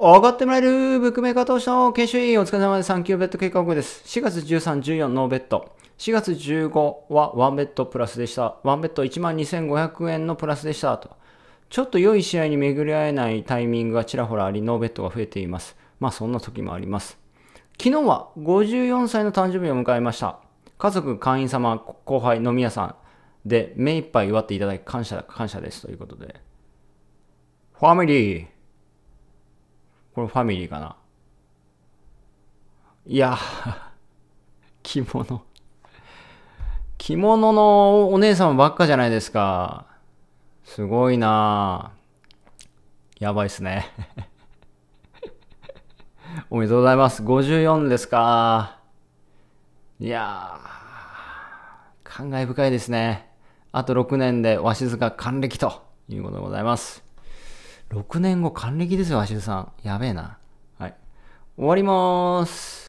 上がってもらえるブックメーカー投資の研修員お疲れ様です。3級ベッド計画です。4月13、14ノーベッド。4月15はワンベッドプラスでした。ワンベッド12,500円のプラスでした。と。ちょっと良い試合に巡り合えないタイミングがちらほらあり、ノーベッドが増えています。まあそんな時もあります。昨日は54歳の誕生日を迎えました。家族、会員様、後輩、飲み屋さんで目いっぱい祝っていただき感謝、感謝ですということで。ファミリーこれファミリーかな。いや、着物。着物のお姉さんばっかじゃないですか。すごいなやばいっすね。おめでとうございます。54ですか。いやー、感慨深いですね。あと6年でわしづか還暦ということでございます。6年後還暦ですよ、アシュさん。やべえな。はい。終わりまーす。